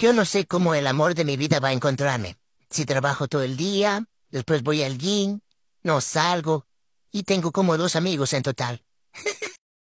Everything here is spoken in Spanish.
Yo no sé cómo el amor de mi vida va a encontrarme. Si trabajo todo el día, después voy al gym, no salgo, y tengo como dos amigos en total.